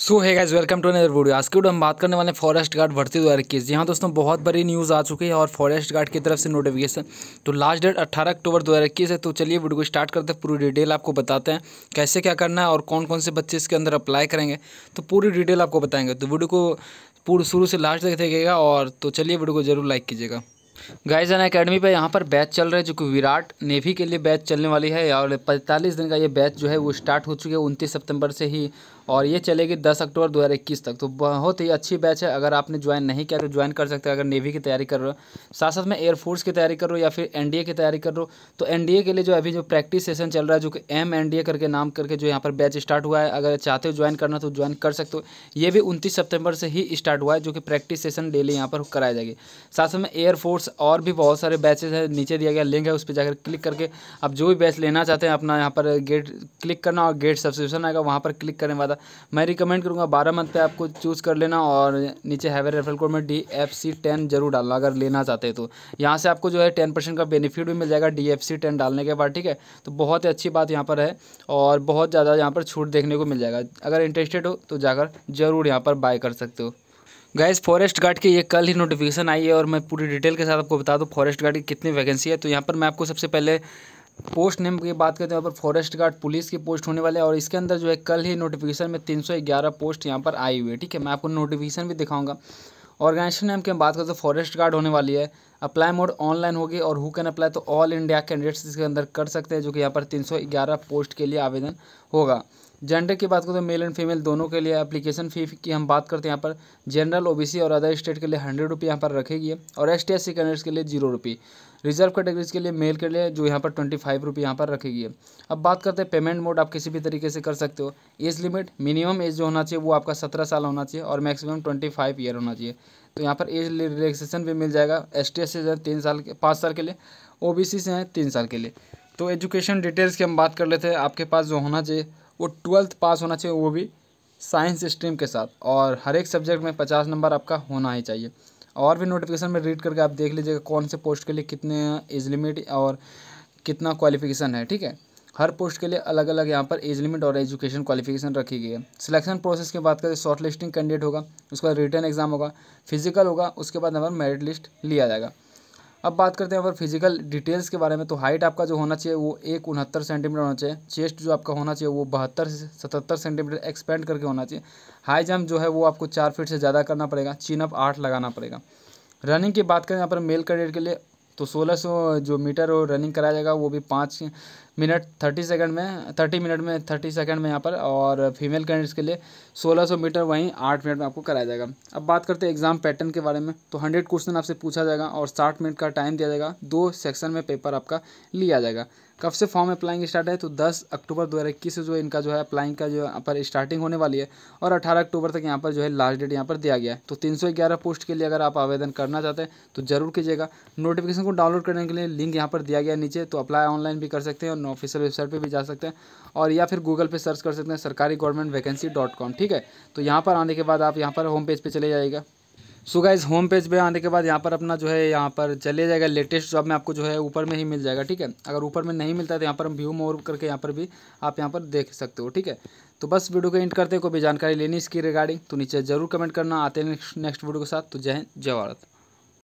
so hey guys welcome to another video आज के video हम बात करने वाले फॉरेस्ट गार्ड भर्ती दो हज़ार इक्कीस जी हाँ दोस्तों बहुत बड़ी न्यूज़ आ चुकी है और फॉरेस्ट गार्ड की तरफ से नोटिफिकेशन तो लास्ट डेट 18 अक्टूबर इक्कीस है तो चलिए वीडियो को स्टार्ट करते हैं पूरी डिटेल आपको बताते हैं कैसे क्या करना है और कौन कौन से बच्चे इसके अंदर अप्लाई करेंगे तो पूरी डिटेल आपको बताएंगे तो वीडियो को पूरी शुरू से लास्ट तक देखेगा और तो चलिए वीडियो को जरूर लाइक कीजिएगा गाइजन अन अकेडमी पे यहाँ पर बैच चल रहा है जो कि विराट नेवी के लिए बैच चलने वाली है और 45 दिन का ये बैच जो है वो स्टार्ट हो चुकी है उनतीस सितंबर से ही और ये चलेगी 10 अक्टूबर 2021 तक तो बहुत ही अच्छी बैच है अगर आपने ज्वाइन नहीं किया तो ज्वाइन कर सकते हैं अगर नेवी की तैयारी कर रहे हो साथ साथ में एयरफोर्स की तैयारी कर रहे या फिर एन की तैयारी कर रो तो एन के लिए जो अभी जो प्रैक्टिस सेशन चल रहा है जो कि एम एन करके नाम करके जो यहाँ पर बैच स्टार्ट हुआ है अगर चाहते हो ज्वाइन करना तो ज्वाइन कर सकते हो ये भी उनतीस सितंबर से ही स्टार्ट हुआ है जो कि प्रैक्टिस सेशन डेली यहाँ पर कराया जाएगी साथ साथ में एयरफोर्स और भी बहुत सारे बैचेज है नीचे दिया गया लिंक है उस पर जाकर क्लिक करके आप जो भी बैच लेना चाहते हैं अपना यहाँ पर गेट क्लिक करना और गेट सब्सक्रिप्शन आएगा वहाँ पर क्लिक करने वाला मैं रिकमेंड करूँगा बारह मंथ पर आपको चूज़ कर लेना और नीचे हैवे रेफरल कोड में डी एफ सी टेन जरूर डालना अगर लेना चाहते हैं तो यहाँ से आपको जो है टेन परसेंट का बेनिफिट भी मिल जाएगा डी एफ सी टेन डालने के बाद ठीक है तो बहुत ही अच्छी बात यहाँ पर है और बहुत ज़्यादा यहाँ पर छूट देखने को मिल जाएगा अगर इंटरेस्टेड हो तो जाकर ज़रूर यहाँ पर बाय कर सकते हो गैस फॉरेस्ट गार्ड की ये कल ही नोटिफिकेशन आई है और मैं पूरी डिटेल के साथ आपको बता दूँ फॉरेस्ट गार्ड की कितनी वैकेंसी है तो यहाँ पर मैं आपको सबसे पहले पोस्ट नेम की बात करते हैं यहाँ पर फॉरेस्ट गार्ड पुलिस की पोस्ट होने वाले और इसके अंदर जो है कल ही नोटिफिकेशन में तीन पोस्ट यहाँ पर आई हुई है ठीक है मैं आपको नोटिफिकेशन भी दिखाऊंगा ऑर्गेनाइजेशन नेम की बात करते हैं फॉरेस्ट गार्ड होने वाली है अप्लाई मोड ऑनलाइन होगी और हु कैन अप्लाई तो ऑल इंडिया कैंडिडेट्स इसके अंदर कर सकते हैं जो कि यहाँ पर 311 पोस्ट के लिए आवेदन होगा जेंडर की बात करें तो मेल एंड फीमेल दोनों के लिए एप्लीकेशन फ़ी की हम बात करते हैं यहाँ पर जनरल ओबीसी और अदर स्टेट के लिए हंड्रेड रुपये यहाँ पर रखेगी और एस टी एस कैंडिडेट्स के लिए जीरो रुपये रिजर्व कैटेगरीज के लिए मेल के लिए जो यहाँ पर ट्वेंटी फाइव रुपये यहाँ पर रखेगी अब बात करते हैं पेमेंट मोड आप किसी भी तरीके से कर सकते हो एज लिमिट मिनिमम एज जो होना चाहिए वो आपका सत्रह साल होना चाहिए और मैक्सिमम ट्वेंटी फाइव ईयर होना चाहिए तो यहाँ पर एज रिलैक्सेशन भी मिल जाएगा एस टी एस से तीन साल के पाँच साल के लिए ओ बी सी से हैं तीन साल के लिए तो एजुकेशन डिटेल्स की हम बात कर लेते हैं आपके पास जो होना चाहिए वो ट्वेल्थ पास होना चाहिए वो भी साइंस स्ट्रीम के साथ और हर एक सब्जेक्ट में पचास नंबर आपका होना ही चाहिए और भी नोटिफिकेशन में रीड करके आप देख लीजिएगा कौन से पोस्ट के लिए कितने एज लिमिट और कितना क्वालिफिकेशन है ठीक है हर पोस्ट के लिए अलग अलग यहाँ पर एज लिमिट और एजुकेशन क्वालिफिकेशन रखी गई है सिलेक्शन प्रोसेस की बात करें शॉर्ट लिस्टिंग कैंडिडेट होगा उसके बाद रिटर्न एग्जाम होगा फिजिकल होगा उसके बाद नंबर मेरिट लिस्ट लिया जाएगा अब बात करते हैं अगर फिजिकल डिटेल्स के बारे में तो हाइट आपका जो होना चाहिए वो एक उनहत्तर सेंटीमीटर होना चाहिए चेस्ट जो आपका होना चाहिए वो बहत्तर से सतहत्तर सेंटीमीटर एक्सपेंड करके होना चाहिए हाई जंप जो है वो आपको चार फीट से ज़्यादा करना पड़ेगा अप आठ लगाना पड़ेगा रनिंग की बात करें यहाँ पर मेल कैंडिडेट के लिए तो सोलह सौ जो मीटर रनिंग कराया जाएगा वो भी पाँच मिनट थर्टी सेकंड में थर्टी मिनट में थर्टी सेकंड में यहाँ पर और फीमेल कैंडिडेट्स के लिए सोलह सौ मीटर वहीं आठ मिनट में आपको कराया जाएगा अब बात करते हैं एग्जाम पैटर्न के बारे में तो हंड्रेड क्वेश्चन आपसे पूछा जाएगा और साठ मिनट का टाइम दिया जाएगा दो सेक्शन में पेपर आपका लिया जाएगा कब से फॉर्म अप्लाइंग स्टार्ट है तो दस अक्टूबर दो से जो इनका जो है अप्लाइंग का जो यहाँ पर स्टार्टिंग होने वाली है और अठारह अक्टूबर तक यहाँ पर जो है लास्ट डेट यहाँ पर दिया गया है तो तीन पोस्ट के लिए अगर आप आवेदन करना चाहते हैं तो जरूर कीजिएगा नोटिफिकेशन को डाउनलोड करने के लिए लिंक यहाँ पर दिया गया नीचे तो अप्लाई ऑनलाइन भी कर सकते हैं और ऑफिशियल वेबसाइट पे भी जा सकते हैं और या फिर गूगल पे सर्च कर सकते हैं सरकारी गवर्नमेंट वैकेंसी डॉट कॉम ठीक है तो यहाँ पर आने के बाद आप यहाँ पर होम पेज पर चले जाएगा सो गाइज होम पेज पे आने के बाद यहाँ पर अपना जो है यहाँ पर चले जाएगा लेटेस्ट जॉब में आपको जो है ऊपर में ही मिल जाएगा ठीक है अगर ऊपर में नहीं मिलता है तो यहाँ पर हम व्यू मोर करके यहाँ पर भी आप यहाँ पर देख सकते हो ठीक है तो बस वीडियो को एंड करते हैं कोई भी जानकारी लेनी इसकी रिगार्डिंग तो नीचे जरूर कमेंट करना आते हैं नेक्स्ट नेक्स्ट वीडियो के साथ तो जय हिंद जय भारत